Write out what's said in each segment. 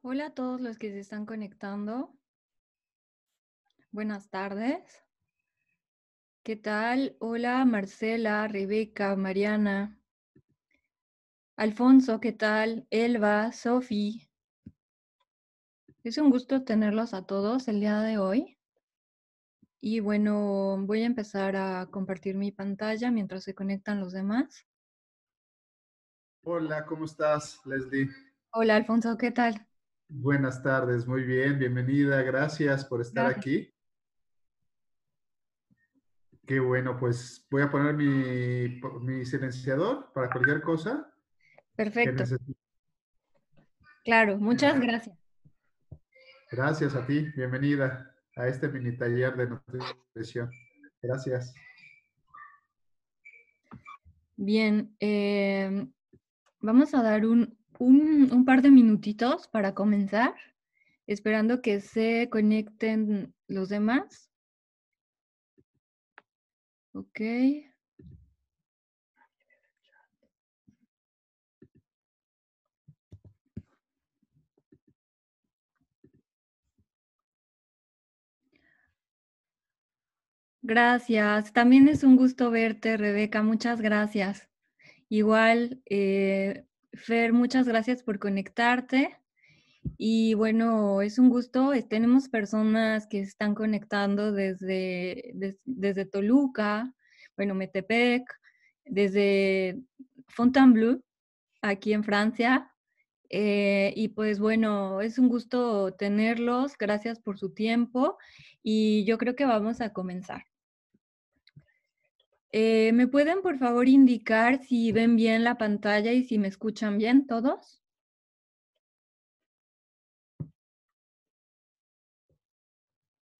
Hola a todos los que se están conectando. Buenas tardes. ¿Qué tal? Hola Marcela, Rebeca, Mariana. Alfonso, ¿qué tal? Elba, Sofi. Es un gusto tenerlos a todos el día de hoy. Y bueno, voy a empezar a compartir mi pantalla mientras se conectan los demás. Hola, ¿cómo estás, Leslie? Hola, Alfonso, ¿qué tal? Buenas tardes, muy bien, bienvenida, gracias por estar aquí. Qué bueno, pues voy a poner mi, silenciador para cualquier cosa. Perfecto. Claro, muchas gracias. Gracias a ti, bienvenida a este mini taller de nutrición. Gracias. Bien, em, vamos a dar un un, par de minutitos para comenzar, esperando que se conecten los demás. Ok. Gracias. También es un gusto verte, Rebeca. Muchas gracias. Igual, eh, Fer, muchas gracias por conectarte. Y bueno, es un gusto. Eh, tenemos personas que están conectando desde, desde Toluca, bueno, Metepec, desde Fontainebleau, aquí en Francia. Eh, y pues bueno, es un gusto tenerlos. Gracias por su tiempo. Y yo creo que vamos a comenzar. Eh, ¿Me pueden por favor indicar si ven bien la pantalla y si me escuchan bien todos?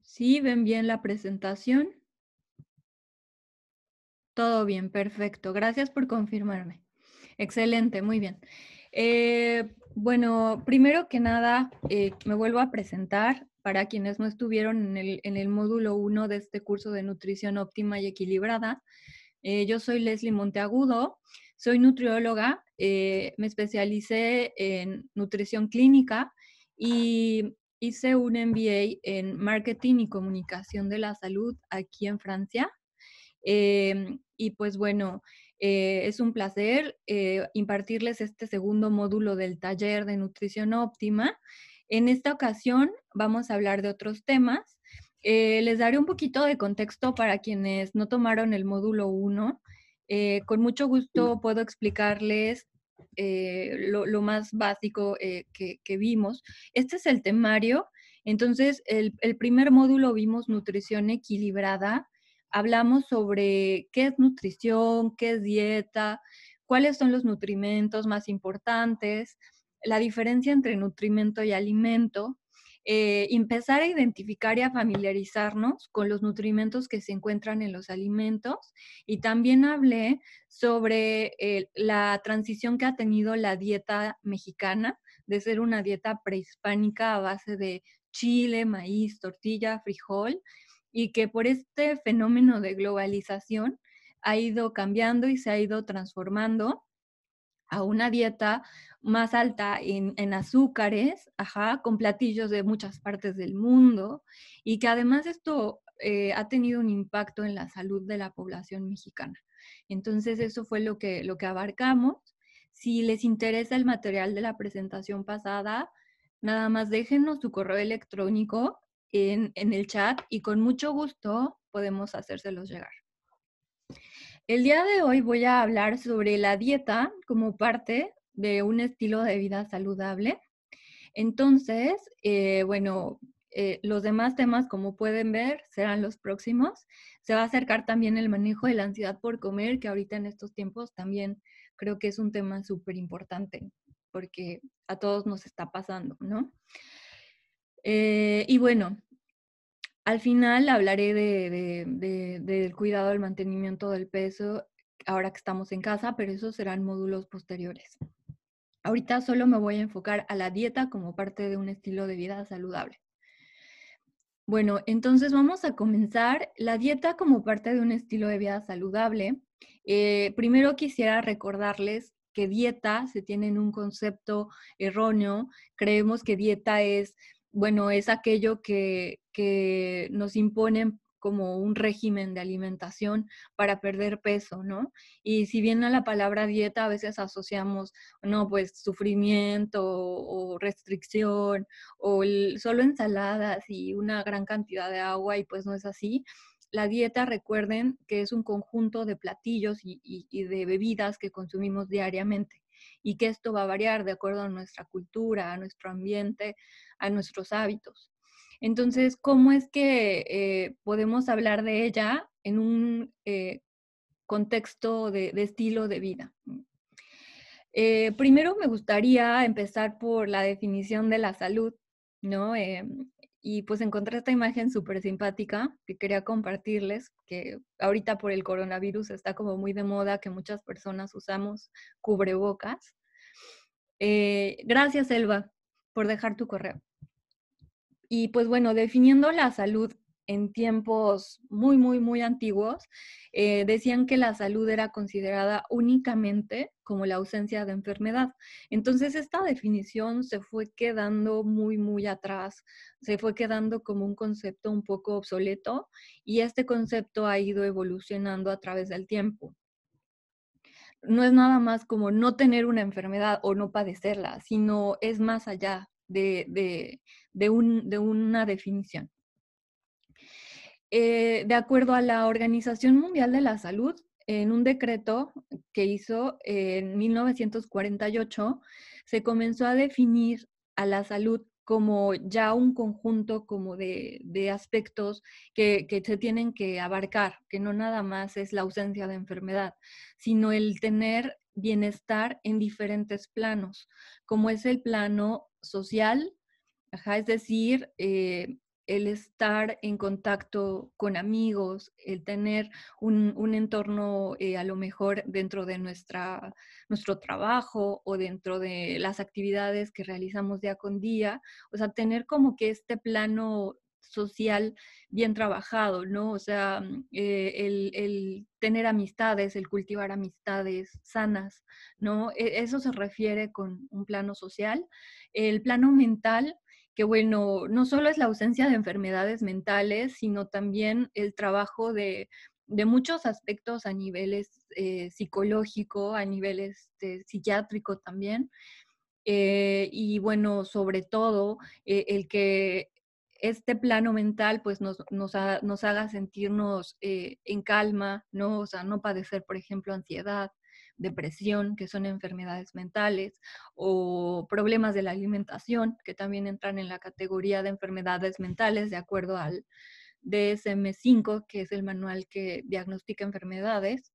¿Sí ven bien la presentación? Todo bien, perfecto. Gracias por confirmarme. Excelente, muy bien. Eh, bueno, primero que nada, eh, me vuelvo a presentar para quienes no estuvieron en el, módulo 1 de este curso de nutrición óptima y equilibrada. Eh, yo soy Leslie Monteagudo, soy nutrióloga, eh, me especialicé en nutrición clínica y hice un MBA en marketing y comunicación de la salud aquí en Francia. Eh, y pues bueno, es un placer impartirles este segundo módulo del taller de nutrición óptima. En esta ocasión vamos a hablar de otros temas. Eh, les daré un poquito de contexto para quienes no tomaron el módulo 1. Eh, con mucho gusto puedo explicarles eh, lo, más básico que, vimos. Este es el temario. Entonces, el, el primer módulo vimos nutrición equilibrada. Hablamos sobre qué es nutrición, qué es dieta, cuáles son los nutrimentos más importantes, la diferencia entre nutrimento y alimento, eh, empezar a identificar y a familiarizarnos con los nutrimentos que se encuentran en los alimentos. Y también hablé sobre eh, la transición que ha tenido la dieta mexicana de ser una dieta prehispánica a base de chile, maíz, tortilla, frijol, y que por este fenómeno de globalización ha ido cambiando y se ha ido transformando a una dieta más alta en, azúcares, ajá, con platillos de muchas partes del mundo, y que además esto eh, ha tenido un impacto en la salud de la población mexicana. Entonces, eso fue lo que, lo que abarcamos. Si les interesa el material de la presentación pasada, nada más déjenos su correo electrónico en el chat y con mucho gusto podemos hacérselos llegar. El día de hoy voy a hablar sobre la dieta como parte de un estilo de vida saludable. Entonces, eh, bueno, eh, los demás temas, como pueden ver, serán los próximos. Se va a acercar también el manejo de la ansiedad por comer, que ahorita en estos tiempos también creo que es un tema súper importante, porque a todos nos está pasando, ¿no? Eh, y bueno, al final hablaré del cuidado, del mantenimiento del peso, ahora que estamos en casa, pero esos serán módulos posteriores. Ahorita solo me voy a enfocar a la dieta como parte de un estilo de vida saludable. Bueno, entonces vamos a comenzar la dieta como parte de un estilo de vida saludable. Eh, primero quisiera recordarles que dieta se tiene en un concepto erróneo. Creemos que dieta es bueno, es aquello que, nos imponen como un régimen de alimentación para perder peso, ¿no? Y si bien a la palabra dieta a veces asociamos, no, pues sufrimiento o restricción o solo ensaladas y una gran cantidad de agua y pues no es así. La dieta, recuerden que es un conjunto de platillos y, y de bebidas que consumimos diariamente y que esto va a variar de acuerdo a nuestra cultura, a nuestro ambiente, a nuestros hábitos. Entonces, ¿cómo es que eh, podemos hablar de ella en un eh, contexto de, estilo de vida? Eh, primero me gustaría empezar por la definición de la salud, ¿no? Em, y pues encontré esta imagen súper simpática que quería compartirles, que ahorita por el coronavirus está como muy de moda que muchas personas usamos cubrebocas. Eh, gracias, Elba, por dejar tu correo. Y pues bueno, definiendo la salud en tiempos muy, muy, muy antiguos, eh, decían que la salud era considerada únicamente como la ausencia de enfermedad. Entonces esta definición se fue quedando muy, muy atrás, se fue quedando como un concepto un poco obsoleto y este concepto ha ido evolucionando a través del tiempo no es nada más como no tener una enfermedad o no padecerla, sino es más allá de una definición. Eh, de acuerdo a la Organización Mundial de la Salud, en un decreto que hizo en 1948, se comenzó a definir a la salud como ya un conjunto como de, aspectos que, se tienen que abarcar, que no nada más es la ausencia de enfermedad, sino el tener bienestar en diferentes planos, como es el plano social, es decir, eh, el estar en contacto con amigos, el tener un, entorno eh, a lo mejor dentro de nuestra, nuestro trabajo o dentro de las actividades que realizamos día con día, o sea, tener como que este plano social bien trabajado, ¿no? O sea, mm, eh, el, el, tener amistades, el cultivar amistades sanas, ¿no? E, eso se refiere con un plano social. El plano mental que bueno, no solo es la ausencia de enfermedades mentales, sino también el trabajo de, muchos aspectos a niveles psicológicos, eh, psicológico, a niveles psiquiátricos este, psiquiátrico también. Eh, y bueno, sobre todo eh, el que este plano mental pues nos, nos, nos haga sentirnos en calma, ¿no? O sea, no padecer, por ejemplo, ansiedad, depresión, que son enfermedades mentales, o problemas de la alimentación, que también entran en la categoría de enfermedades mentales de acuerdo al DSM5, que es el manual que diagnostica enfermedades.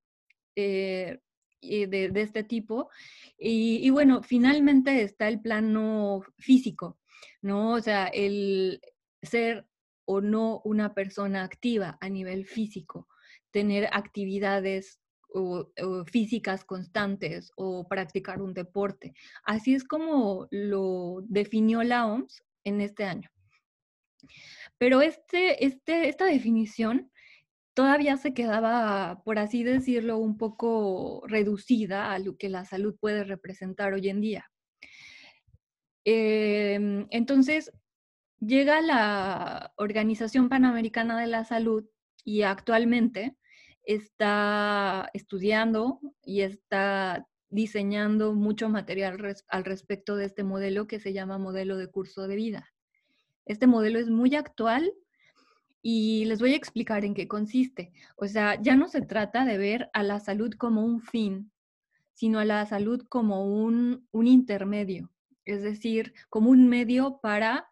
Eh, de, este tipo. Y, y, bueno, finalmente está el plano físico, ¿no? O sea, el ser o no una persona activa a nivel físico, tener actividades o, físicas constantes o practicar un deporte. Así es como lo definió la OMS en este año. Pero este, este, esta definición todavía se quedaba, por así decirlo, un poco reducida a lo que la salud puede representar hoy en día. Em, entonces, llega la Organización Panamericana de la Salud y actualmente está estudiando y está diseñando mucho material al respecto de este modelo que se llama modelo de curso de vida. Este modelo es muy actual y les voy a explicar en qué consiste. O sea, ya no se trata de ver a la salud como un fin, sino a la salud como un, un intermedio, es decir, como un medio para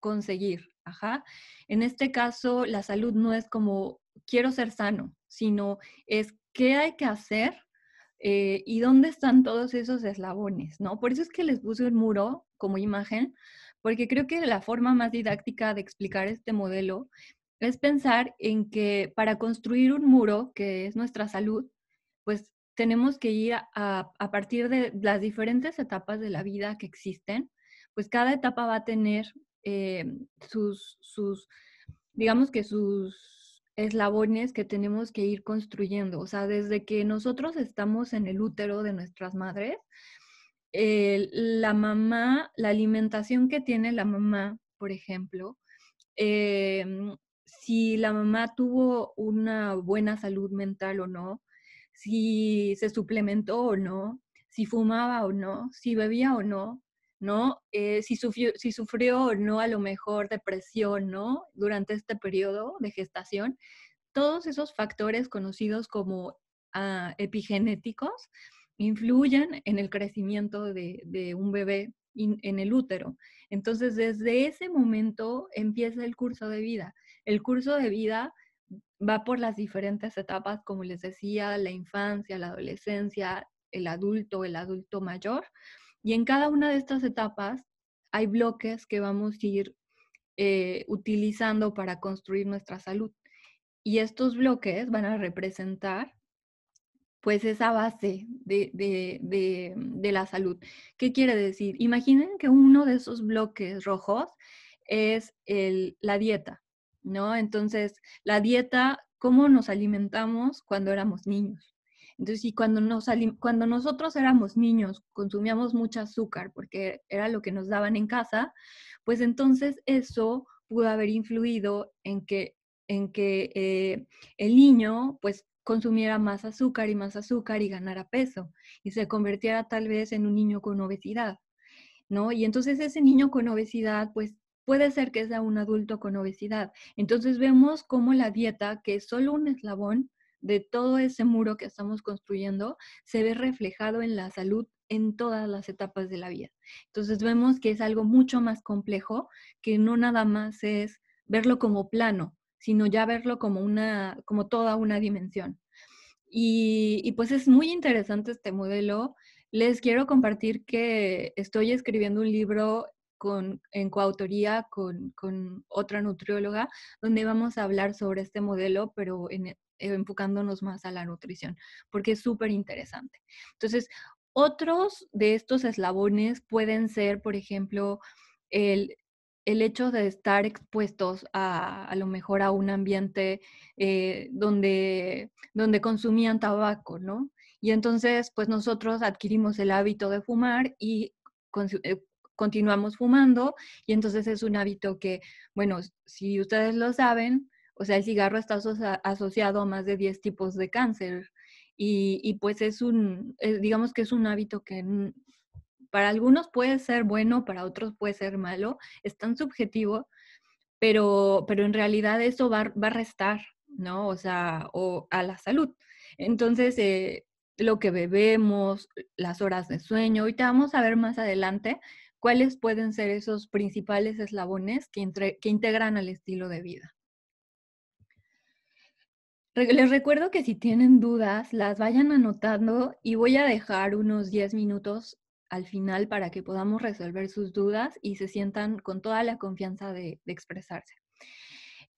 conseguir. Ajá. En este caso, la salud no es como quiero ser sano, sino es qué hay que hacer eh, y dónde están todos esos eslabones, ¿no? Por eso es que les puse el muro como imagen, porque creo que la forma más didáctica de explicar este modelo es pensar en que para construir un muro, que es nuestra salud, pues tenemos que ir a, partir de las diferentes etapas de la vida que existen, pues cada etapa va a tener eh, sus, sus, digamos que sus eslabones que tenemos que ir construyendo. O sea, desde que nosotros estamos en el útero de nuestras madres, la mamá, la alimentación que tiene la mamá, por ejemplo, em, si la mamá tuvo una buena salud mental o no, si se suplementó o no, si fumaba o no, si bebía o no, ¿no? Eh, si, sufrió, o no a lo mejor depresión, Durante este periodo de gestación. Todos esos factores conocidos como ah, epigenéticos influyen en el crecimiento de, un bebé en el útero. Entonces, desde ese momento empieza el curso de vida. El curso de vida va por las diferentes etapas, como les decía, la infancia, la adolescencia, el adulto, el adulto mayor. Y en cada una de estas etapas hay bloques que vamos a ir eh, utilizando para construir nuestra salud. Y estos bloques van a representar pues esa base de, la salud. ¿Qué quiere decir? Imaginen que uno de esos bloques rojos es la dieta, ¿no? Entonces, la dieta, cómo nos alimentamos cuando éramos niños, entonces, y cuando, cuando nosotros éramos niños, consumíamos mucha azúcar porque era lo que nos daban en casa, pues entonces eso pudo haber influido en que, en que eh, el niño pues consumiera más azúcar y más azúcar y ganara peso y se convirtiera tal vez en un niño con obesidad, ¿no? Y entonces ese niño con obesidad pues puede ser que sea un adulto con obesidad. Entonces vemos cómo la dieta, que es solo un eslabón, de todo ese muro que estamos construyendo se ve reflejado en la salud en todas las etapas de la vida. Entonces vemos que es algo mucho más complejo, que no nada más es verlo como plano, sino ya verlo como una, como toda una dimensión. Y, pues es muy interesante este modelo. Les quiero compartir que estoy escribiendo un libro con, en coautoría con, con otra nutrióloga, donde vamos a hablar sobre este modelo, pero en, eh, enfocándonos más a la nutrición, porque es súper interesante. Entonces, otros de estos eslabones pueden ser, por ejemplo, el, hecho de estar expuestos a, a lo mejor a un ambiente eh, donde, donde consumían tabaco, ¿no? Y entonces, pues nosotros adquirimos el hábito de fumar y eh, continuamos fumando y entonces es un hábito que, bueno, si ustedes lo saben, o sea, el cigarro está asociado a más de 10 tipos de cáncer y, pues es un, eh, digamos que es un hábito que para algunos puede ser bueno, para otros puede ser malo, es tan subjetivo, pero, pero en realidad eso va, a restar, ¿no? O sea, o a la salud. Entonces, eh, lo que bebemos, las horas de sueño, ahorita vamos a ver más adelante cuáles pueden ser esos principales eslabones que, que integran al estilo de vida. Les recuerdo que si tienen dudas, las vayan anotando y voy a dejar unos 10 minutos al final para que podamos resolver sus dudas y se sientan con toda la confianza de, expresarse.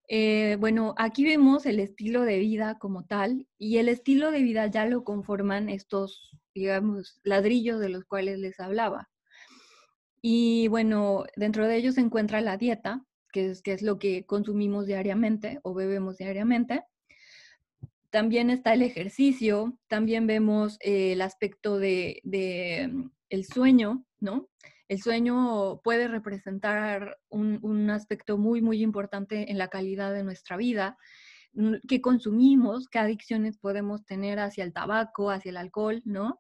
Eh, bueno, aquí vemos el estilo de vida como tal y el estilo de vida ya lo conforman estos, digamos, ladrillos de los cuales les hablaba. Y bueno, dentro de ellos se encuentra la dieta, que es lo que consumimos diariamente o bebemos diariamente. También está el ejercicio, también vemos eh, el aspecto de, mm, el sueño, ¿no? El sueño puede representar un, aspecto muy, muy importante en la calidad de nuestra vida mm, qué consumimos, qué adicciones podemos tener hacia el tabaco, hacia el alcohol, ¿no?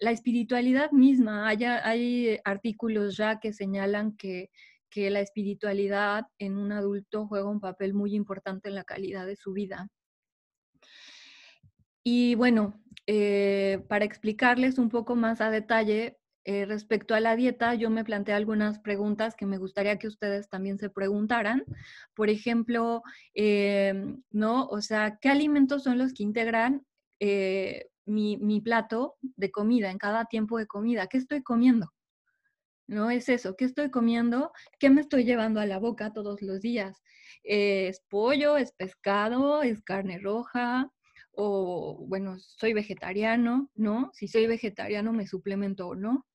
La espiritualidad misma, hay, artículos ya que señalan que, que, la espiritualidad en un adulto juega un papel muy importante en la calidad de su vida, y bueno, eh, para explicarles un poco más a detalle eh, respecto a la dieta, yo me planteé algunas preguntas que me gustaría que ustedes también se preguntaran. Por ejemplo, em, ¿no? O sea, ¿qué alimentos son los que integran eh, mi, plato de comida en cada tiempo de comida? ¿Qué estoy comiendo? ¿no? Es eso, ¿qué estoy comiendo? ¿Qué me estoy llevando a la boca todos los días? ¿Es pollo? ¿Es pescado? ¿Es carne roja? o bueno, soy vegetariano, ¿no? Si soy vegetariano, me suplemento o no.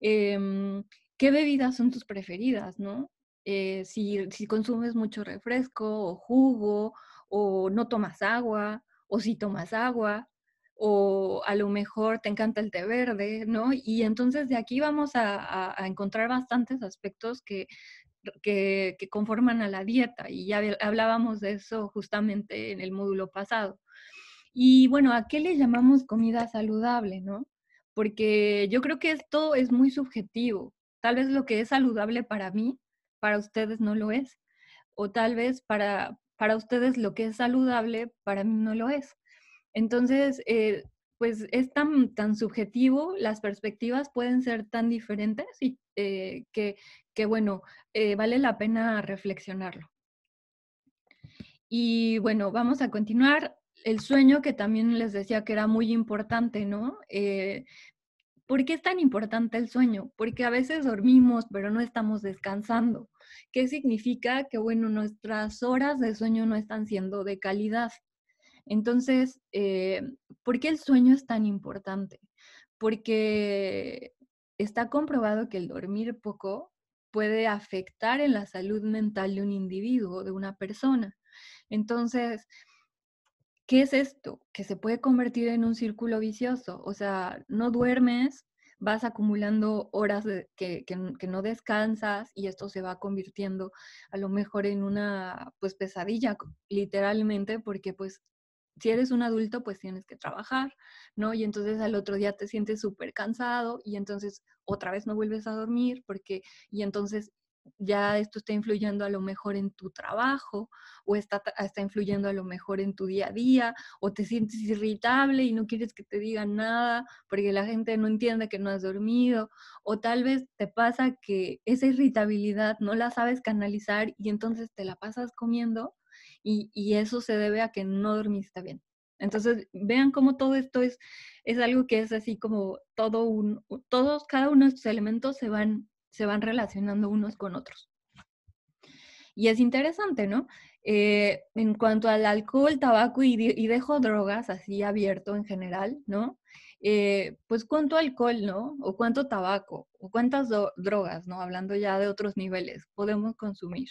Em, ¿Qué bebidas son tus preferidas, no? Eh, si, consumes mucho refresco o jugo, o no tomas agua, o si tomas agua, o a lo mejor te encanta el té verde, ¿no? Y entonces de aquí vamos a, encontrar bastantes aspectos que que, que, conforman a la dieta y ya hablábamos de eso justamente en el módulo pasado. Y bueno, ¿a qué le llamamos comida saludable, no? Porque yo creo que esto es muy subjetivo. Tal vez lo que es saludable para mí, para ustedes no lo es. O tal vez para, para ustedes lo que es saludable, para mí no lo es. Entonces, eh, pues es tan, tan subjetivo, las perspectivas pueden ser tan diferentes y eh, que, bueno, eh, vale la pena reflexionarlo. Y bueno, vamos a continuar el sueño que también les decía que era muy importante, ¿no? Eh, ¿Por qué es tan importante el sueño? Porque a veces dormimos, pero no estamos descansando. ¿Qué significa? Que, bueno, nuestras horas de sueño no están siendo de calidad. Entonces, eh, ¿por qué el sueño es tan importante? Porque está comprobado que el dormir poco puede afectar en la salud mental de un individuo, de una persona. Entonces, ¿qué es esto? Que se puede convertir en un círculo vicioso. O sea, no duermes, vas acumulando horas que, no descansas y esto se va convirtiendo a lo mejor en una pues pesadilla, literalmente, porque pues si eres un adulto, pues tienes que trabajar, ¿no? Y entonces al otro día te sientes súper cansado y entonces otra vez no vuelves a dormir porque, y entonces ya esto está influyendo a lo mejor en tu trabajo o está, está influyendo a lo mejor en tu día a día o te sientes irritable y no quieres que te digan nada porque la gente no entiende que no has dormido o tal vez te pasa que esa irritabilidad no la sabes canalizar y entonces te la pasas comiendo y, y eso se debe a que no dormiste bien. Entonces, vean cómo todo esto es, es algo que es así como todo un, todos, cada uno de estos elementos se van se van relacionando unos con otros. Y es interesante, ¿no? Eh, en cuanto al alcohol, tabaco y, y, dejo drogas así abierto en general, ¿no? Eh, pues cuánto alcohol, ¿no? O cuánto tabaco, o cuántas drogas, ¿no? Hablando ya de otros niveles, podemos consumir.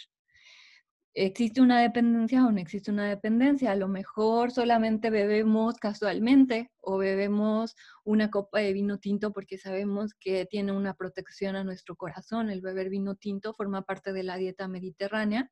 ¿Existe una dependencia o no existe una dependencia? A lo mejor solamente bebemos casualmente o bebemos una copa de vino tinto porque sabemos que tiene una protección a nuestro corazón. El beber vino tinto forma parte de la dieta mediterránea,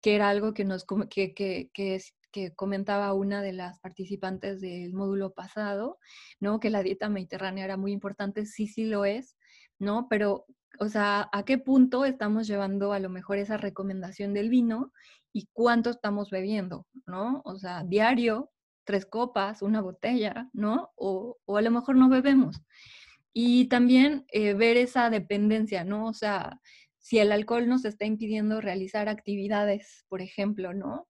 que era algo que, nos, que, que, que que comentaba una de las participantes del módulo pasado, ¿no? Que la dieta mediterránea era muy importante, sí, sí lo es, ¿no? Pero o sea, a qué punto estamos llevando a lo mejor esa recomendación del vino y cuánto estamos bebiendo, ¿no? O sea, diario, tres copas, una botella, ¿no? O, a lo mejor no bebemos. Y también eh, ver esa dependencia, ¿no? O sea, si el alcohol nos está impidiendo realizar actividades, por ejemplo, ¿no?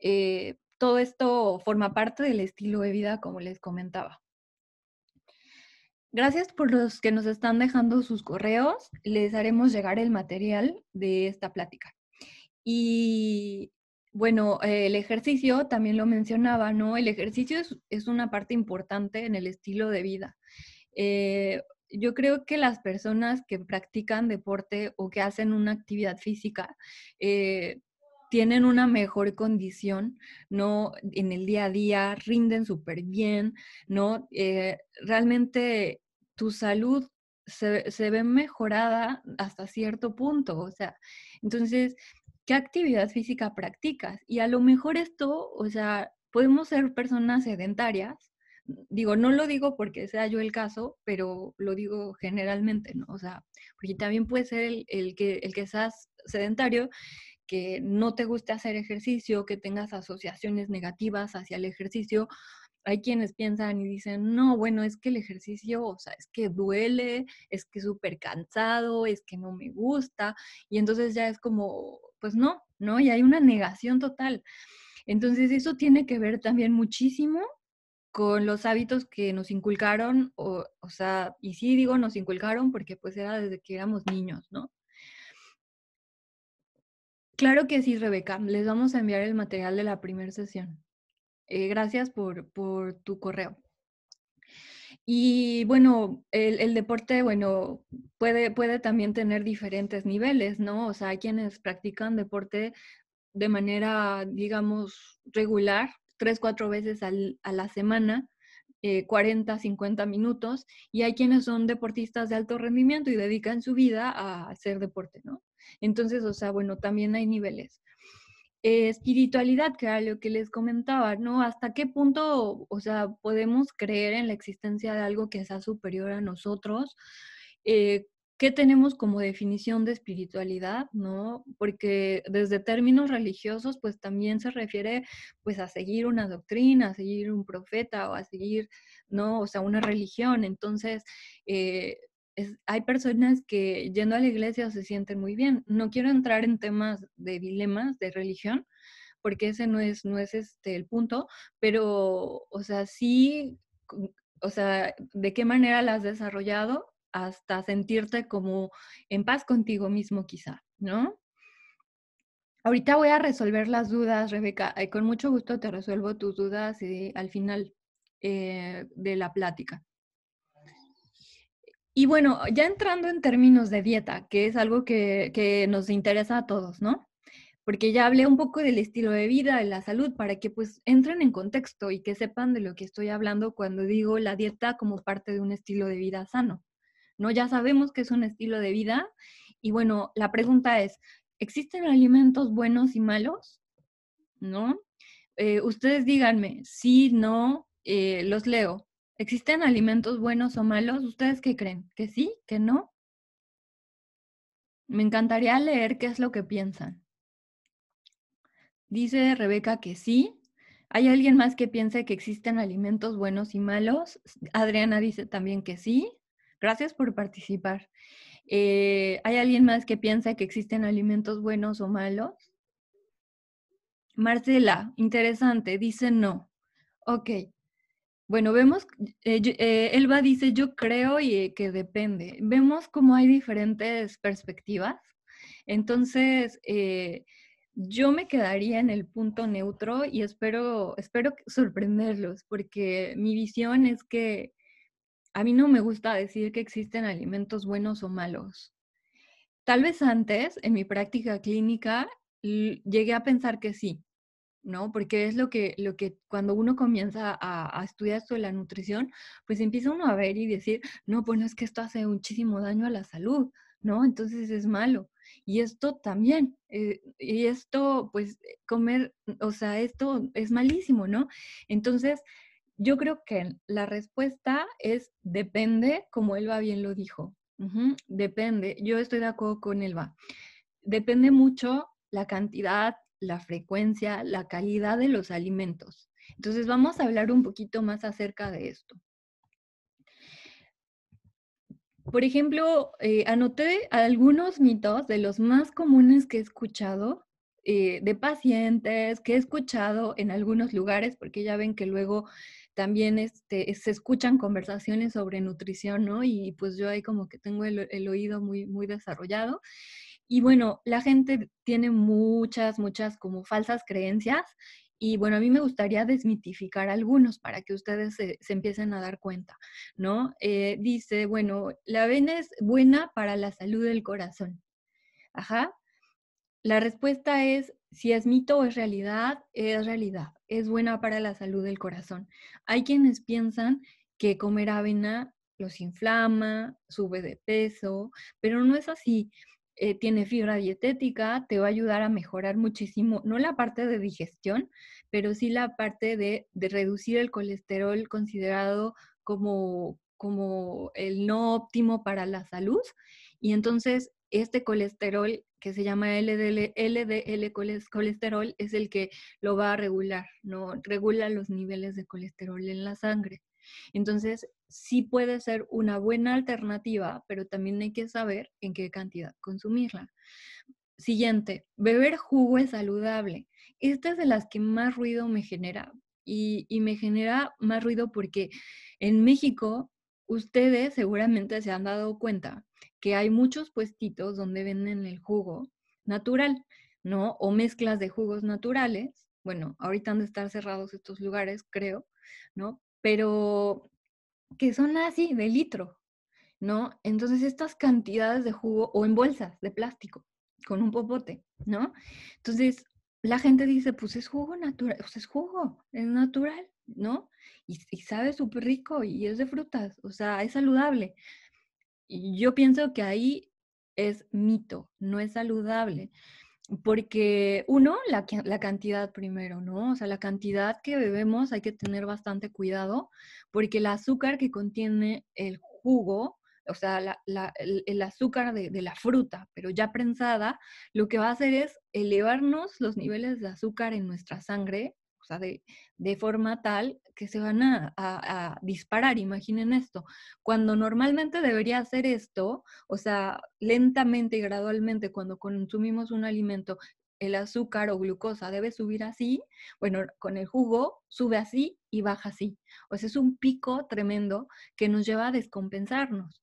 Eh, todo esto forma parte del estilo de vida, como les comentaba. Gracias por los que nos están dejando sus correos. Les haremos llegar el material de esta plática. Y bueno, eh, el ejercicio también lo mencionaba, ¿no? El ejercicio es, una parte importante en el estilo de vida. Eh, yo creo que las personas que practican deporte o que hacen una actividad física eh, tienen una mejor condición, ¿no? En el día a día, rinden súper bien, ¿no? Eh, realmente tu salud se, ve mejorada hasta cierto punto, o sea, entonces, ¿qué actividad física practicas? Y a lo mejor esto, o sea, podemos ser personas sedentarias, digo, no lo digo porque sea yo el caso, pero lo digo generalmente, ¿no? O sea, porque también puede ser el, que, el que seas sedentario que no te guste hacer ejercicio, que tengas asociaciones negativas hacia el ejercicio. Hay quienes piensan y dicen, no, bueno, es que el ejercicio, o sea, es que duele, es que súper cansado, es que no me gusta. Y entonces ya es como, pues no, ¿no? Y hay una negación total. Entonces eso tiene que ver también muchísimo con los hábitos que nos inculcaron, o, o sea, y sí digo nos inculcaron porque pues era desde que éramos niños, ¿no? Claro que sí, Rebeca. Les vamos a enviar el material de la primera sesión. Eh, gracias por, tu correo. Y bueno, el, deporte, bueno, puede, puede también tener diferentes niveles, ¿no? O sea, hay quienes practican deporte de manera, digamos, regular, tres, cuatro veces a la semana, 40, eh, 50 minutos, y hay quienes son deportistas de alto rendimiento y dedican su vida a hacer deporte, ¿no? Entonces, o sea, bueno, también hay niveles. espiritualidad, que era lo que les comentaba, ¿no? ¿Hasta qué punto, o sea, podemos creer en la existencia de algo que sea superior a nosotros? Eh, ¿Qué tenemos como definición de espiritualidad, no? Porque desde términos religiosos, pues también se refiere, pues, a seguir una doctrina, a seguir un profeta o a seguir, ¿no? O sea, una religión. Entonces, eh, hay personas que yendo a la iglesia se sienten muy bien. No quiero entrar en temas de dilemas de religión, porque ese no es, no es este, el punto, pero, o sea, sí, o sea, de qué manera las has desarrollado hasta sentirte como en paz contigo mismo quizá, ¿no? Ahorita voy a resolver las dudas, Rebeca. Con mucho gusto te resuelvo tus dudas y eh, al final eh, de la plática. Y bueno, ya entrando en términos de dieta, que es algo que, nos interesa a todos, ¿no? porque ya hablé un poco del estilo de vida, de la salud, para que pues entren en contexto y que sepan de lo que estoy hablando cuando digo la dieta como parte de un estilo de vida sano. No, ya sabemos que es un estilo de vida y bueno, la pregunta es, ¿existen alimentos buenos y malos? ¿No? Eh, ustedes díganme, sí, no, eh, los leo. ¿Existen alimentos buenos o malos? ¿Ustedes qué creen? ¿Que sí? ¿Que no? Me encantaría leer qué es lo que piensan. Dice Rebeca que sí. ¿Hay alguien más que piense que existen alimentos buenos y malos? Adriana dice también que sí. Gracias por participar. Eh, ¿Hay alguien más que piense que existen alimentos buenos o malos? Marcela, interesante, dice no. Ok, bueno, vemos, eh, eh, Elba dice, yo creo y eh, que depende. Vemos cómo hay diferentes perspectivas. Entonces, yo me quedaría en el punto neutro y espero, espero sorprenderlos, porque mi visión es que a mí no me gusta decir que existen alimentos buenos o malos. Tal vez antes, en mi práctica clínica, llegué a pensar que sí, ¿no? Porque es lo que, lo que cuando uno comienza a, estudiar sobre la nutrición, pues empieza uno a ver y decir, no, pues es que esto hace muchísimo daño a la salud, ¿no? Entonces es malo. Y esto también, eh, y esto, pues comer, o sea, esto es malísimo, ¿no? Entonces, yo creo que la respuesta es depende, como Elba bien lo dijo. depende, yo estoy de acuerdo con Elba. Depende mucho la cantidad la frecuencia, la calidad de los alimentos. Entonces vamos a hablar un poquito más acerca de esto. Por ejemplo, eh, anoté algunos mitos de los más comunes que he escuchado eh, de pacientes, que he escuchado en algunos lugares, porque ya ven que luego también este, se escuchan conversaciones sobre nutrición, ¿no? Y pues yo ahí como que tengo el, el oído muy, muy desarrollado. Y bueno, la gente tiene muchas, muchas como falsas creencias y bueno, a mí me gustaría desmitificar algunos para que ustedes se, empiecen a dar cuenta, ¿no? Eh, dice, bueno, la avena es buena para la salud del corazón. Ajá. La respuesta es, si es mito o es realidad, es realidad. Es buena para la salud del corazón. Hay quienes piensan que comer avena los inflama, sube de peso, pero no es así. Eh, tiene fibra dietética, te va a ayudar a mejorar muchísimo, no la parte de digestión, pero sí la parte de, reducir el colesterol considerado como, como el no óptimo para la salud. Y entonces este colesterol que se llama LDL, LDL colesterol es el que lo va a regular, ¿no? Regula los niveles de colesterol en la sangre. Entonces, sí puede ser una buena alternativa, pero también hay que saber en qué cantidad consumirla. Siguiente, beber jugo es saludable. Esta es de las que más ruido me genera y, y me genera más ruido porque en México ustedes seguramente se han dado cuenta que hay muchos puestitos donde venden el jugo natural, ¿no? O mezclas de jugos naturales. Bueno, ahorita han de estar cerrados estos lugares, creo, ¿no? pero que son así, de litro, ¿no? Entonces estas cantidades de jugo o en bolsas de plástico, con un popote, ¿no? Entonces la gente dice, pues es jugo natural, pues es jugo, es natural, ¿no? Y, sabe súper rico y es de frutas, o sea, es saludable. Y yo pienso que ahí es mito, no es saludable porque uno, la, cantidad primero, ¿no? O sea, la cantidad que bebemos hay que tener bastante cuidado porque el azúcar que contiene el jugo, o sea, el, azúcar de, la fruta, pero ya prensada, lo que va a hacer es elevarnos los niveles de azúcar en nuestra sangre sea, de, forma tal que se van a, a, disparar, imaginen esto. Cuando normalmente debería hacer esto, o sea, lentamente y gradualmente cuando consumimos un alimento, el azúcar o glucosa debe subir así, bueno, con el jugo sube así y baja así. O sea, es un pico tremendo que nos lleva a descompensarnos.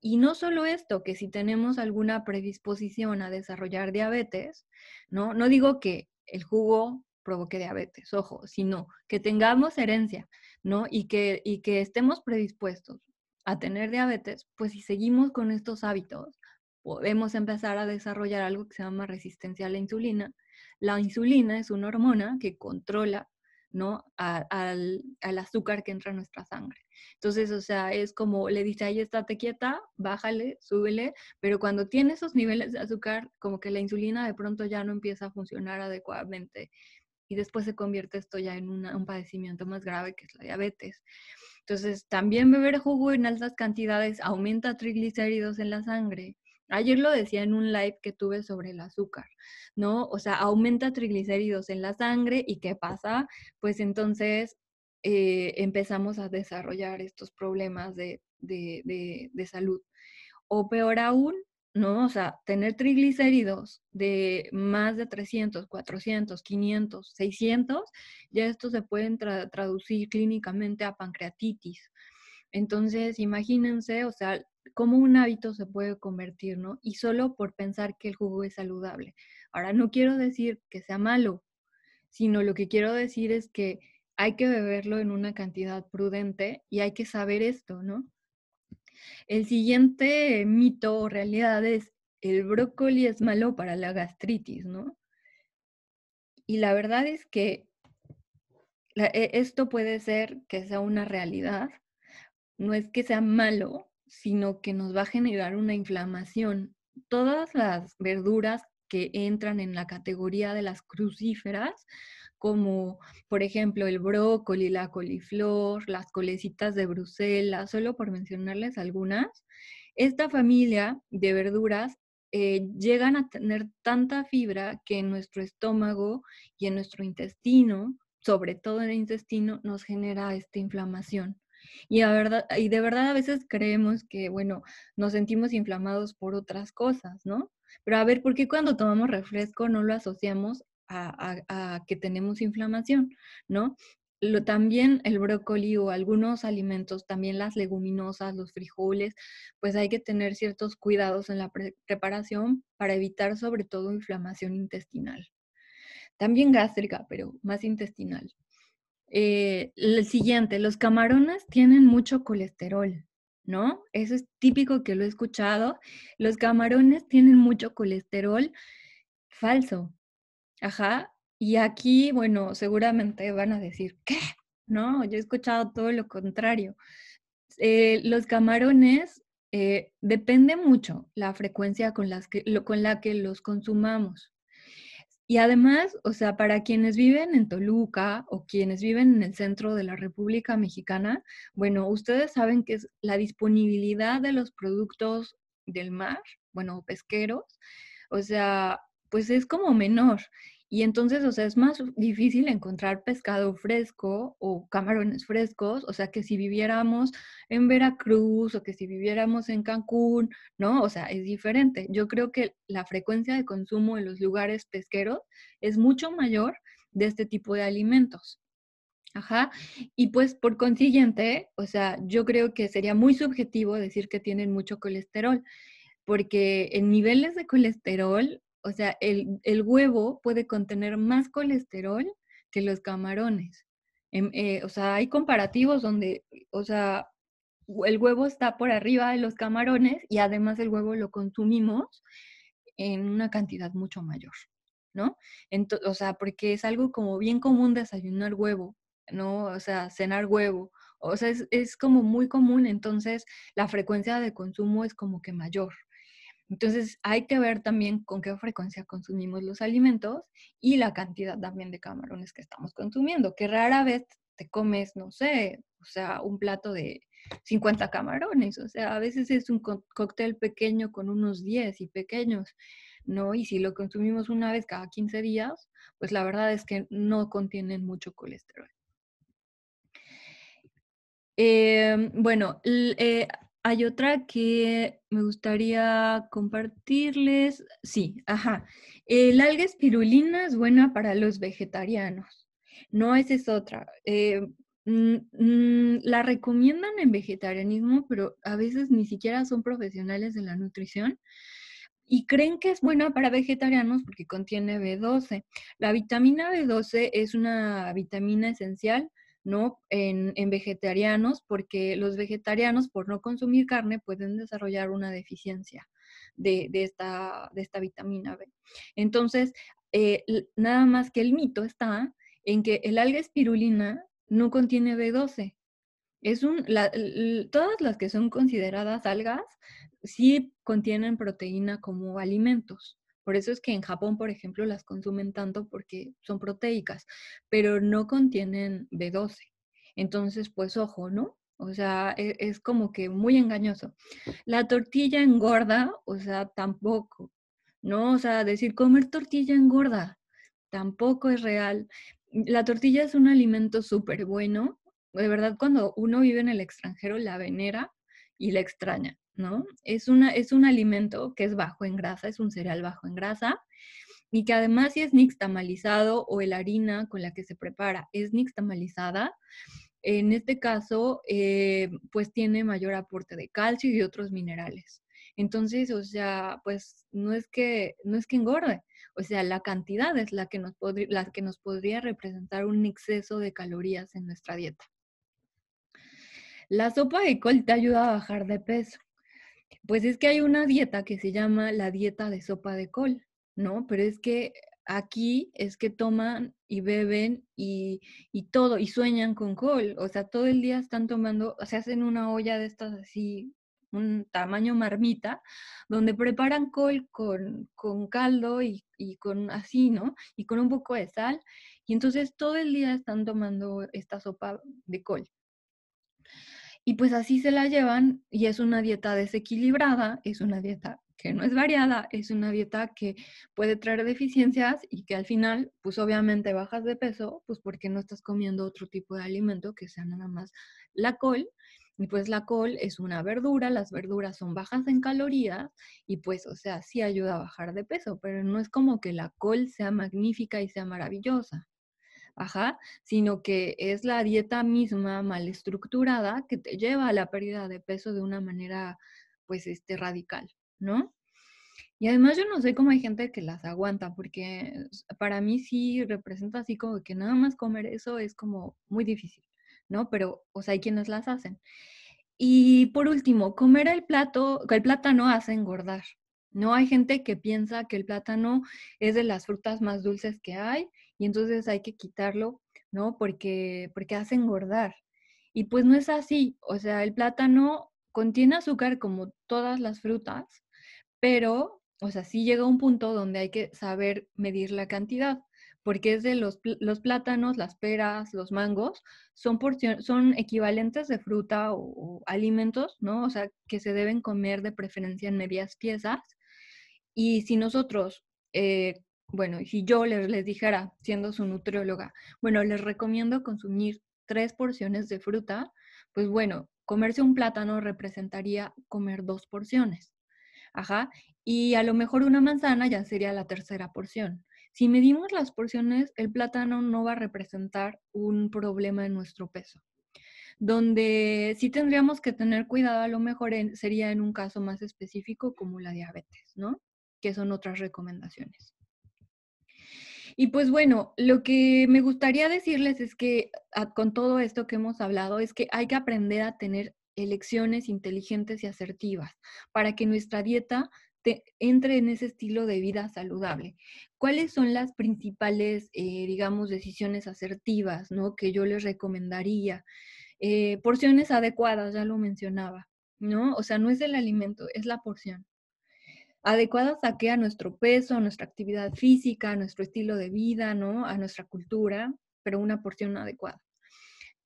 Y no solo esto, que si tenemos alguna predisposición a desarrollar diabetes, ¿no? No digo que el jugo provoque diabetes, ojo, sino que tengamos herencia, ¿no? Y que, y que estemos predispuestos a tener diabetes, pues si seguimos con estos hábitos, podemos empezar a desarrollar algo que se llama resistencia a la insulina. La insulina es una hormona que controla ¿no? al, al, azúcar que entra en nuestra sangre. Entonces, o sea, es como le dice, ahí estate quieta, bájale, súbele, pero cuando tiene esos niveles de azúcar, como que la insulina de pronto ya no empieza a funcionar adecuadamente y después se convierte esto ya en un padecimiento más grave que es la diabetes. Entonces, también beber jugo en altas cantidades aumenta triglicéridos en la sangre. Ayer lo decía en un live que tuve sobre el azúcar, ¿no? O sea, aumenta triglicéridos en la sangre y ¿qué pasa? Pues entonces eh, empezamos a desarrollar estos problemas de salud. O peor aún, ¿no? O sea, tener triglicéridos de más de 300, 400, 500, 600, ya esto se pueden traducir clínicamente a pancreatitis. Entonces, imagínense, o sea, cómo un hábito se puede convertir, ¿no? Y solo por pensar que el jugo es saludable. Ahora, no quiero decir que sea malo, sino lo que quiero decir es que hay que beberlo en una cantidad prudente y hay que saber esto, ¿no? El siguiente mito o realidad es el brócoli es malo para la gastritis, ¿no? Y la verdad es que e, esto puede ser que sea una realidad, no es que sea malo, sino que nos va a generar una inflamación. Todas las verduras que entran en la categoría de las crucíferas, como por ejemplo el brócoli, la coliflor, las colecitas de Bruselas, solo por mencionarles algunas. Esta familia de verduras eh, llegan a tener tanta fibra que en nuestro estómago y en nuestro intestino, sobre todo en el intestino, nos genera esta inflamación. Y, y de verdad a veces creemos que, bueno, nos sentimos inflamados por otras cosas, ¿no? Pero a ver, ¿por qué cuando tomamos refresco no lo asociamos a, que tenemos inflamación? ¿No? Lo, también el brócoli o algunos alimentos, también las leguminosas, los frijoles, pues hay que tener ciertos cuidados en la preparación para evitar sobre todo inflamación intestinal. También gástrica, pero más intestinal. Eh, el siguiente, los camarones tienen mucho colesterol. ¿no? Eso es típico que lo he escuchado. Los camarones tienen mucho colesterol falso. Ajá. Y aquí, bueno, seguramente van a decir, ¿qué? No, yo he escuchado todo lo contrario. Eh, los camarones eh, depende mucho la frecuencia con la que los consumamos. Y además, o sea, para quienes viven en Toluca o quienes viven en el centro de la República Mexicana, bueno, ustedes saben que es la disponibilidad de los productos del mar, bueno, pesqueros, o sea, pues es como menor. Y entonces, o sea, es más difícil encontrar pescado fresco o camarones frescos, o sea, que si viviéramos en Veracruz o que si viviéramos en Cancún, ¿no? O sea, es diferente. Yo creo que la frecuencia de consumo en los lugares pesqueros es mucho mayor de este tipo de alimentos. Ajá. Y pues por consiguiente, o sea, yo creo que sería muy subjetivo decir que tienen mucho colesterol, porque en niveles de colesterol o sea, el, huevo puede contener más colesterol que los camarones. Em, eh, o sea, hay comparativos donde, o sea, el huevo está por arriba de los camarones y además el huevo lo consumimos en una cantidad mucho mayor, ¿no? o sea, porque es algo como bien común desayunar huevo, ¿no? O sea, cenar huevo. O sea, es, es como muy común, entonces la frecuencia de consumo es como que mayor. Entonces hay que ver también con qué frecuencia consumimos los alimentos y la cantidad también de camarones que estamos consumiendo, que rara vez te comes, no sé, o sea, un plato de 50 camarones, o sea, a veces es un cóctel pequeño con unos 10 y pequeños, ¿no? Y si lo consumimos una vez cada 15 días, pues la verdad es que no contienen mucho colesterol. Em, bueno, eh, hay otra que me gustaría compartirles. Sí, ajá. El alga espirulina es buena para los vegetarianos. No, esa es otra. Eh, mm, mm, la recomiendan en vegetarianismo, pero a veces ni siquiera son profesionales de la nutrición y creen que es buena para vegetarianos porque contiene B12. La vitamina B12 es una vitamina esencial ¿no? En, vegetarianos, porque los vegetarianos, por no consumir carne, pueden desarrollar una deficiencia de, esta, vitamina B. Entonces, eh, nada más que el mito está en que el alga espirulina no contiene B12. todas las que son consideradas algas sí contienen proteína como alimentos. Por eso es que en Japón, por ejemplo, las consumen tanto porque son proteicas, pero no contienen B12. Entonces, pues ojo, ¿no? O sea, e, es, como que muy engañoso. La tortilla engorda, o sea, tampoco, ¿no? O sea, decir comer tortilla engorda, tampoco es real. La tortilla es un alimento súper bueno. De verdad, cuando uno vive en el extranjero, la venera y la extraña. ¿no? Es, una, es un alimento que es bajo en grasa, es un cereal bajo en grasa y que además si es nixtamalizado o la harina con la que se prepara es nixtamalizada, en este caso, eh, pues tiene mayor aporte de calcio y otros minerales. Entonces, o sea, pues no es que, no es que engorde, o sea, la cantidad es la que, nos la que nos podría representar un exceso de calorías en nuestra dieta. La sopa de col te ayuda a bajar de peso. Pues es que hay una dieta que se llama la dieta de sopa de col, ¿no? Pero es que aquí es que toman y beben y, todo, y sueñan con col, o sea, todo el día están tomando, se hacen una olla de estas así, un tamaño marmita, donde preparan col con, caldo y, y con así, ¿no? Y con un poco de sal, y entonces todo el día están tomando esta sopa de col. Y pues así se la llevan y es una dieta desequilibrada, es una dieta que no es variada, es una dieta que puede traer deficiencias y que al final, pues obviamente bajas de peso, pues porque no estás comiendo otro tipo de alimento que sea nada más la col. Y pues la col es una verdura, las verduras son bajas en calorías y pues, o sea, sí ayuda a bajar de peso, pero no es como que la col sea magnífica y sea maravillosa ajá, sino que es la dieta misma mal estructurada que te lleva a la pérdida de peso de una manera, pues, este, radical, ¿no? Y además yo no sé cómo hay gente que las aguanta, porque para mí sí representa así como que nada más comer eso es como muy difícil, ¿no? Pero, o sea, hay quienes las hacen. Y por último, comer el plato, el plátano hace engordar. No hay gente que piensa que el plátano es de las frutas más dulces que hay y entonces hay que quitarlo, ¿no? Porque, porque hace engordar. Y pues no es así, o sea, el plátano contiene azúcar como todas las frutas, pero, o sea, sí llega un punto donde hay que saber medir la cantidad, porque es de los, plátanos, las peras, los mangos, son, son equivalentes de fruta o, alimentos, ¿no? O sea, que se deben comer de preferencia en medias piezas. Y si nosotros eh, bueno, y si yo les, dijera, siendo su nutrióloga, bueno, les recomiendo consumir tres porciones de fruta, pues bueno, comerse un plátano representaría comer dos porciones. Ajá. Y a lo mejor una manzana ya sería la tercera porción. Si medimos las porciones, el plátano no va a representar un problema en nuestro peso. Donde sí tendríamos que tener cuidado, a lo mejor sería en un caso más específico como la diabetes, ¿no? Que son otras recomendaciones. Y pues bueno, lo que me gustaría decirles es que ah, con todo esto que hemos hablado es que hay que aprender a tener elecciones inteligentes y asertivas para que nuestra dieta entre en ese estilo de vida saludable. ¿Cuáles son las principales, eh, digamos, decisiones asertivas ¿no? que yo les recomendaría? Eh, porciones adecuadas, ya lo mencionaba, ¿no? O sea, no es el alimento, es la porción. Adecuada a A nuestro peso, a nuestra actividad física, a nuestro estilo de vida, ¿no? A nuestra cultura, pero una porción adecuada.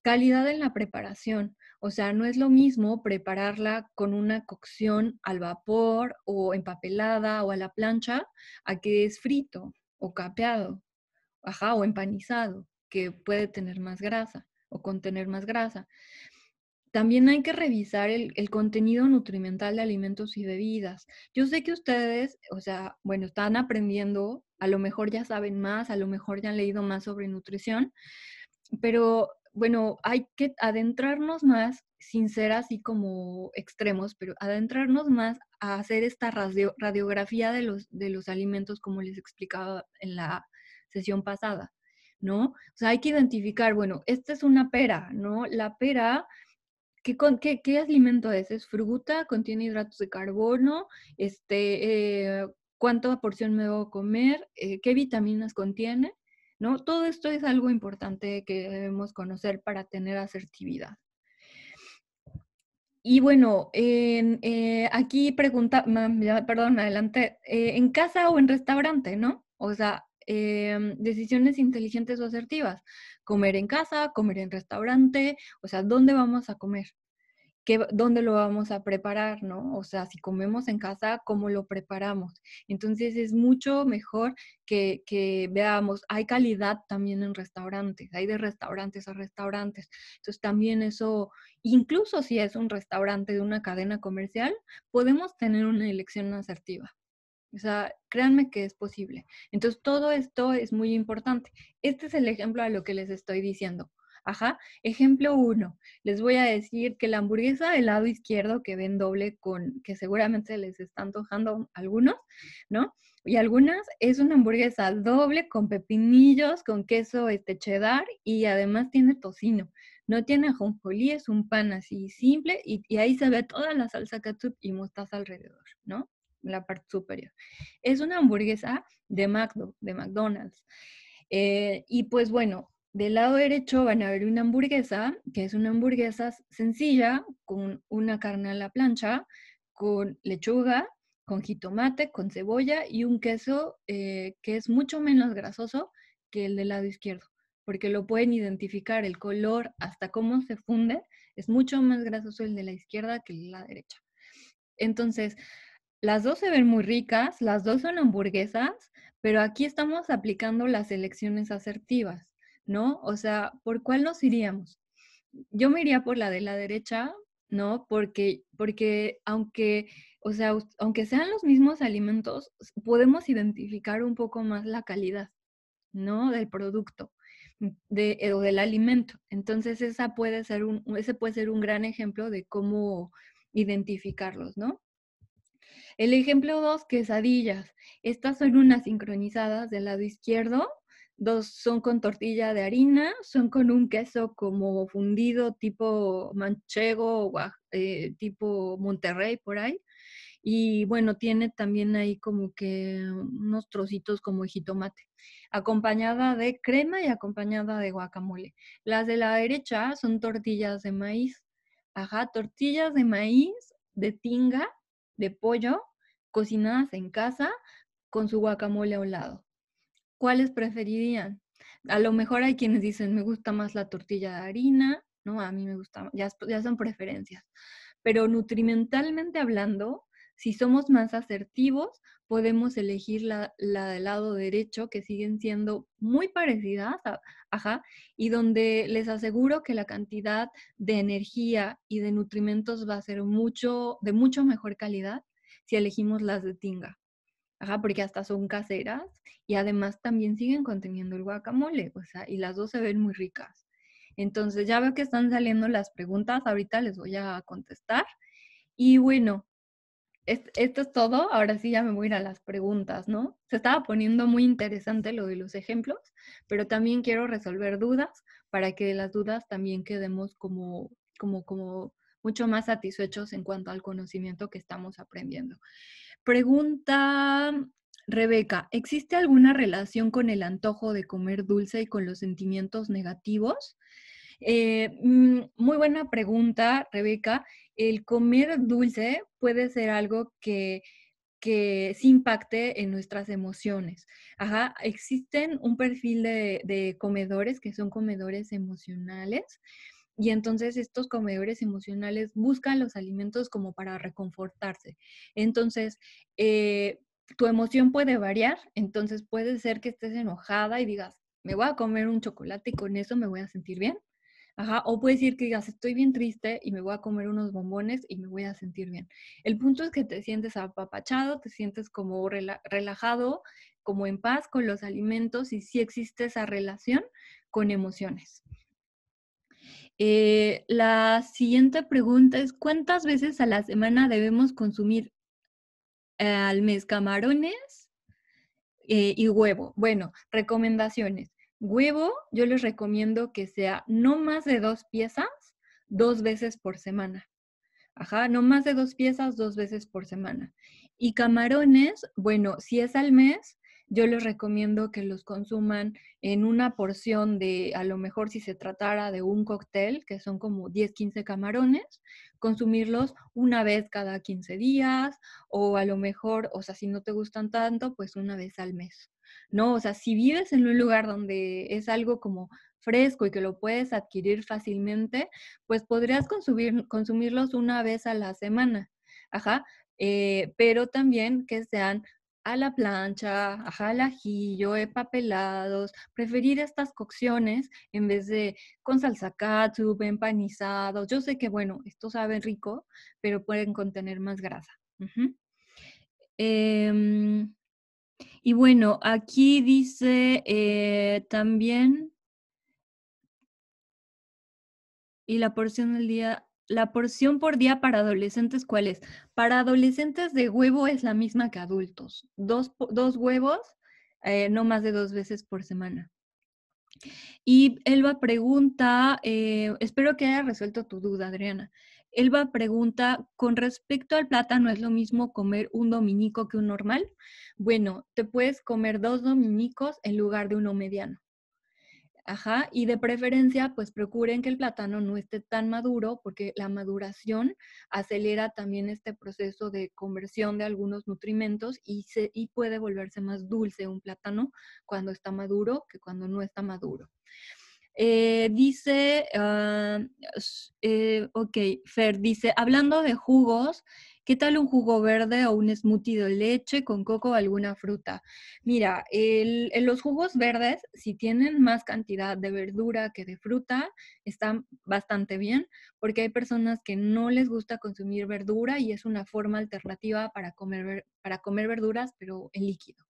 Calidad en la preparación. O sea, no es lo mismo prepararla con una cocción al vapor o empapelada o a la plancha a que es frito o capeado, ajá, o empanizado, que puede tener más grasa o contener más grasa también hay que revisar el, contenido nutrimental de alimentos y bebidas. Yo sé que ustedes, o sea, bueno, están aprendiendo, a lo mejor ya saben más, a lo mejor ya han leído más sobre nutrición, pero bueno, hay que adentrarnos más, sin ser así como extremos, pero adentrarnos más a hacer esta radiografía de los, de los alimentos, como les explicaba en la sesión pasada. ¿no? O sea, hay que identificar, bueno, esta es una pera, ¿no? La pera ¿Qué, qué, qué alimento es? ¿Es fruta? ¿Contiene hidratos de carbono? Este, eh, ¿Cuánta porción me debo comer? Eh, ¿Qué vitaminas contiene? ¿No? Todo esto es algo importante que debemos conocer para tener asertividad. Y bueno, eh, aquí pregunta, perdón, adelante, en casa o en restaurante, ¿no? O sea, Em, decisiones inteligentes o asertivas. Comer en casa, comer en restaurante, o sea, ¿dónde vamos a comer? ¿Qué, ¿Dónde lo vamos a preparar, O sea, si comemos en casa, ¿cómo lo preparamos? Entonces es mucho mejor que, que veamos, hay calidad también en restaurantes, hay de restaurantes a restaurantes. Entonces también eso, incluso si es un restaurante de una cadena comercial, podemos tener una elección asertiva. O sea, créanme que es posible. Entonces, todo esto es muy importante. Este es el ejemplo a lo que les estoy diciendo. Ajá, ejemplo uno. Les voy a decir que la hamburguesa del lado izquierdo que ven doble con, que seguramente les están antojando algunos, ¿no? Y algunas, es una hamburguesa doble con pepinillos, con queso este cheddar y además tiene tocino. No tiene ajonjolí, es un pan así simple y, y ahí se ve toda la salsa ketchup y mostaza alrededor, ¿no? la parte superior. Es una hamburguesa de McDo, de McDonald's. Eh, y pues bueno, del lado derecho van a ver una hamburguesa, que es una hamburguesa sencilla, con una carne a la plancha, con lechuga, con jitomate, con cebolla y un queso eh, que es mucho menos grasoso que el del lado izquierdo, porque lo pueden identificar el color hasta cómo se funde, es mucho más grasoso el de la izquierda que el de la derecha. Entonces, las dos se ven muy ricas, las dos son hamburguesas, pero aquí estamos aplicando las elecciones asertivas, ¿no? O sea, ¿por cuál nos iríamos? Yo me iría por la de la derecha, ¿no? Porque, porque aunque, o sea, aunque sean los mismos alimentos, podemos identificar un poco más la calidad, ¿no? Del producto mm, de, eh, o del alimento. Entonces, esa puede ser un, ese puede ser un gran ejemplo de cómo identificarlos, ¿no? El ejemplo dos, quesadillas. Estas son unas sincronizadas del lado izquierdo. Dos son con tortilla de harina, son con un queso como fundido tipo manchego, eh, tipo Monterrey por ahí. Y bueno, tiene también ahí como que unos trocitos como jitomate, acompañada de crema y acompañada de guacamole. Las de la derecha son tortillas de maíz. Ajá, tortillas de maíz de tinga de pollo cocinadas en casa con su guacamole a un lado. ¿Cuáles preferirían? A lo mejor hay quienes dicen, me gusta más la tortilla de harina, ¿no? A mí me gusta, ya, ya son preferencias. Pero nutrimentalmente hablando, si somos más asertivos, podemos elegir la, del lado derecho, que siguen siendo muy parecidas, ajá, y donde les aseguro que la cantidad de energía y de nutrimentos va a ser mucho, de mucho mejor calidad si elegimos las de tinga. Ajá, porque hasta son caseras y además también siguen conteniendo el guacamole, o sea, y las dos se ven muy ricas. Entonces ya veo que están saliendo las preguntas, ahorita les voy a contestar. Y bueno, esto es todo, ahora sí ya me voy a ir a las preguntas, ¿no? Se estaba poniendo muy interesante lo de los ejemplos, pero también quiero resolver dudas para que de las dudas también quedemos como, como mucho más satisfechos en cuanto al conocimiento que estamos aprendiendo. Pregunta Rebeca, ¿existe alguna relación con el antojo de comer dulce y con los sentimientos negativos? Eh, mm, muy buena pregunta, Rebeca. El comer dulce puede ser algo que que impacte en nuestras emociones. Ajá, existen un perfil de, comedores que son comedores emocionales y entonces estos comedores emocionales buscan los alimentos como para reconfortarse. Entonces, eh, tu emoción puede variar, entonces puede ser que estés enojada y digas, me voy a comer un chocolate y con eso me voy a sentir bien o puedes decir que digas, estoy bien triste y me voy a comer unos bombones y me voy a sentir bien. El punto es que te sientes apapachado, te sientes como relajado, como en paz con los alimentos y sí existe esa relación con emociones. Eh, la siguiente pregunta es, ¿cuántas veces a la semana debemos consumir eh, al mes camarones eh, y huevo? Bueno, recomendaciones. Huevo, yo les recomiendo que sea no más de dos piezas, dos veces por semana. Ajá, no más de dos piezas, dos veces por semana. Y camarones, bueno, si es al mes, yo les recomiendo que los consuman en una porción de, a lo mejor si se tratara de un cóctel, que son como 10, 15 camarones, consumirlos una vez cada 15 días o a lo mejor, o sea, si no te gustan tanto, pues una vez al mes. ¿no? O sea, si vives en un lugar donde es algo como fresco y que lo puedes adquirir fácilmente, pues podrías consumir, consumirlos una vez a la semana, ajá, eh, pero también que sean a la plancha, ajá, al ajillo, eh, papelados preferir estas cocciones en vez de con salsa katsu, empanizados. Yo sé que, bueno, esto sabe rico, pero pueden contener más grasa. Y bueno, aquí dice eh, también, y la porción del día, la porción por día para adolescentes, ¿cuál es? Para adolescentes de huevo es la misma que adultos, dos, dos huevos, eh, no más de dos veces por semana. Y Elba pregunta, eh, espero que haya resuelto tu duda, Adriana. Elba pregunta, con respecto al plátano, ¿es lo mismo comer un dominico que un normal? Bueno, te puedes comer dos dominicos en lugar de uno mediano. Ajá, y de preferencia, pues procuren que el plátano no esté tan maduro porque la maduración acelera también este proceso de conversión de algunos nutrimentos y, y puede volverse más dulce un plátano cuando está maduro que cuando no está maduro. Eh, dice, ah, eh, ok, Fer, dice, hablando de jugos, ¿qué tal un jugo verde o un smoothie de leche con coco o alguna fruta? Mira, los jugos verdes, si tienen más cantidad de verdura que de fruta, están bastante bien, porque hay personas que no les gusta consumir verdura y es una forma alternativa para comer, para comer verduras, pero en líquido.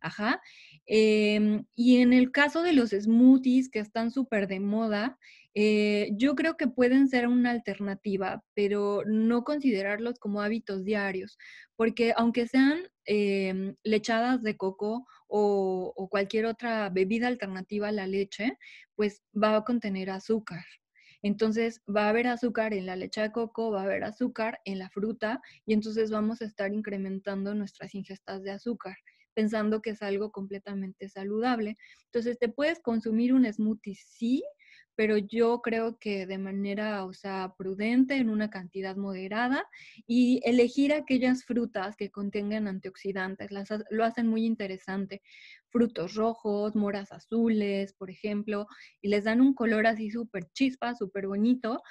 Ajá. Em, y en el caso de los smoothies que están súper de moda, eh, yo creo que pueden ser una alternativa, pero no considerarlos como hábitos diarios, porque aunque sean em, lechadas de coco o cualquier otra bebida alternativa a la leche, pues va a contener azúcar. Entonces va a haber azúcar en la leche de coco, va a haber azúcar en la fruta y entonces vamos a estar incrementando nuestras ingestas de azúcar pensando que es algo completamente saludable. Entonces, te puedes consumir un smoothie, sí, pero yo creo que de manera, o sea, prudente, en una cantidad moderada y elegir aquellas frutas que contengan antioxidantes, lo hacen muy interesante, frutos rojos, moras azules, por ejemplo, y les dan un color así súper chispa, súper bonito,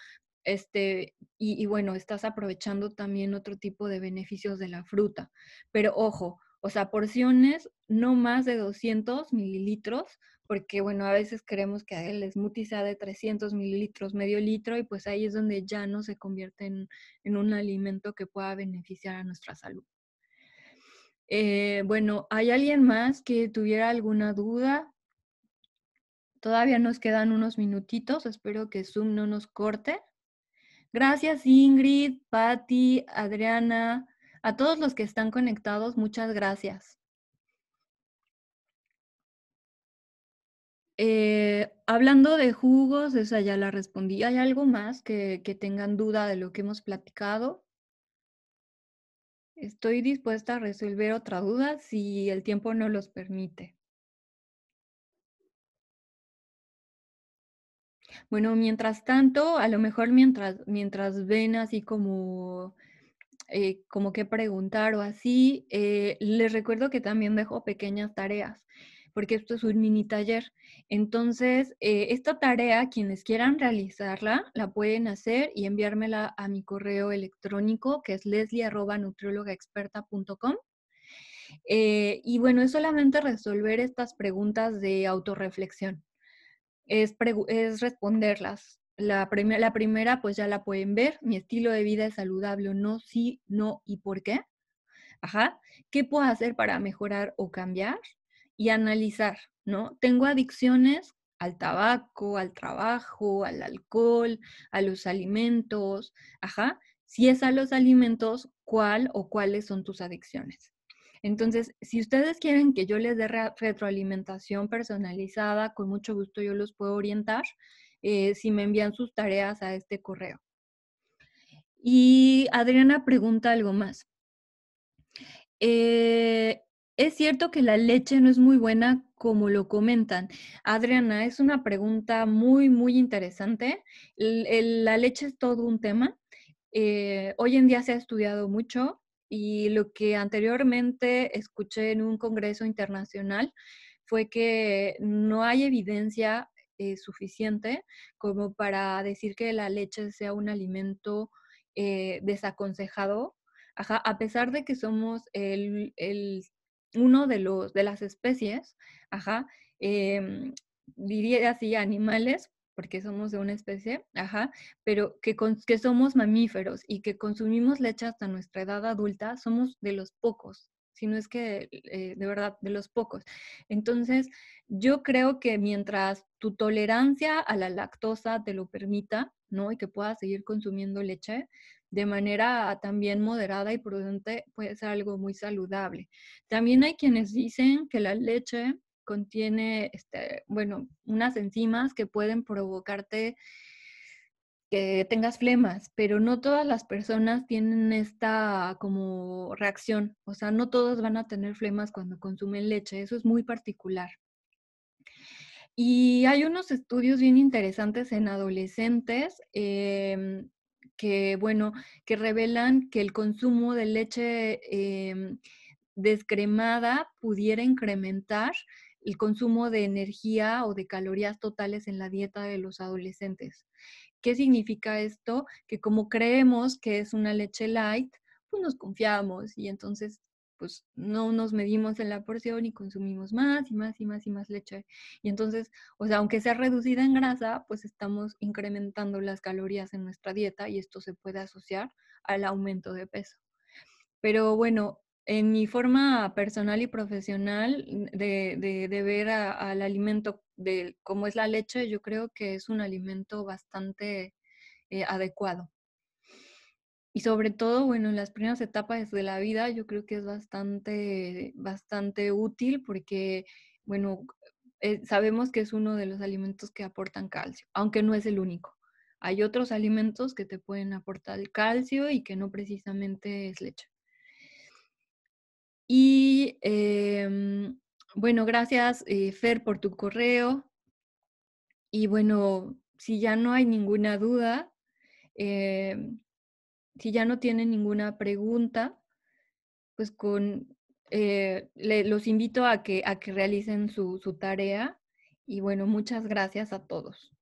este, y, bueno, estás aprovechando también otro tipo de beneficios de la fruta. Pero ojo, o sea, porciones no más de 200 mililitros, porque bueno, a veces queremos que el smoothie sea de 300 mililitros, medio litro, y pues ahí es donde ya no se convierte en, un alimento que pueda beneficiar a nuestra salud. Eh, bueno, ¿hay alguien más que tuviera alguna duda? Todavía nos quedan unos minutitos, espero que Zoom no nos corte. Gracias Ingrid, Patti, Adriana, a todos los que están conectados, muchas gracias. Eh, hablando de jugos, esa ya la respondí. ¿Hay algo más que, que tengan duda de lo que hemos platicado? Estoy dispuesta a resolver otra duda si el tiempo no los permite. Bueno, mientras tanto, a lo mejor mientras, mientras ven así como eh, como que preguntar o así, eh, les recuerdo que también dejo pequeñas tareas porque esto es un mini taller. Entonces, eh, esta tarea, quienes quieran realizarla, la pueden hacer y enviármela a mi correo electrónico, que es leslie.nutriólogaexperta.com. y bueno, es solamente resolver estas preguntas de autorreflexión. es responderlas la, la primera, pues ya la pueden ver, mi estilo de vida es saludable no, sí, no y por qué. Ajá, ¿qué puedo hacer para mejorar o cambiar? Y analizar, ¿no? Tengo adicciones al tabaco, al trabajo, al alcohol, a los alimentos, ajá. Si es a los alimentos, ¿cuál o cuáles son tus adicciones? Entonces, si ustedes quieren que yo les dé retroalimentación personalizada, con mucho gusto yo los puedo orientar. Eh, si me envían sus tareas a este correo. Y Adriana pregunta algo más. Eh, es cierto que la leche no es muy buena como lo comentan. Adriana, es una pregunta muy, muy interesante. la leche es todo un tema. Eh, hoy en día se ha estudiado mucho y lo que anteriormente escuché en un congreso internacional fue que no hay evidencia eh, suficiente como para decir que la leche sea un alimento eh, desaconsejado, a pesar de que somos el, uno de, los, de las especies, ajá, em, diría así, animales, porque somos de una especie, pero que, que somos mamíferos y que consumimos leche hasta nuestra edad adulta, somos de los pocos sino es que eh, de verdad, de los pocos. Entonces, yo creo que mientras tu tolerancia a la lactosa te lo permita, ¿no? Y que puedas seguir consumiendo leche de manera ah, también moderada y prudente, puede ser algo muy saludable. También hay quienes dicen que la leche contiene, este, bueno, unas enzimas que pueden provocarte que tengas flemas, pero no todas las personas tienen esta como reacción, o sea, no todas van a tener flemas cuando consumen leche, eso es muy particular. Y hay unos estudios bien interesantes en adolescentes em, que, bueno, que revelan que el consumo de leche em, descremada pudiera incrementar el consumo de energía o de calorías totales en la dieta de los adolescentes. ¿Qué significa esto? Que como creemos que es una leche light, pues nos confiamos y entonces pues no nos medimos en la porción y consumimos más y más y más y más leche. Y entonces, o sea, aunque sea reducida en grasa, pues estamos incrementando las calorías en nuestra dieta y esto se puede asociar al aumento de peso. Pero bueno, en mi forma personal y profesional de, ver al alimento de cómo es la leche, yo creo que es un alimento bastante eh, adecuado. Y sobre todo, bueno, en las primeras etapas de la vida yo creo que es bastante, bastante útil porque, bueno, eh, sabemos que es uno de los alimentos que aportan calcio, aunque no es el único. Hay otros alimentos que te pueden aportar calcio y que no precisamente es leche. Y em, bueno, gracias eh, Fer por tu correo. Y bueno, si ya no hay ninguna duda, em, si ya no tienen ninguna pregunta, pues con, eh, los invito a que, realicen su tarea. Y bueno, muchas gracias a todos.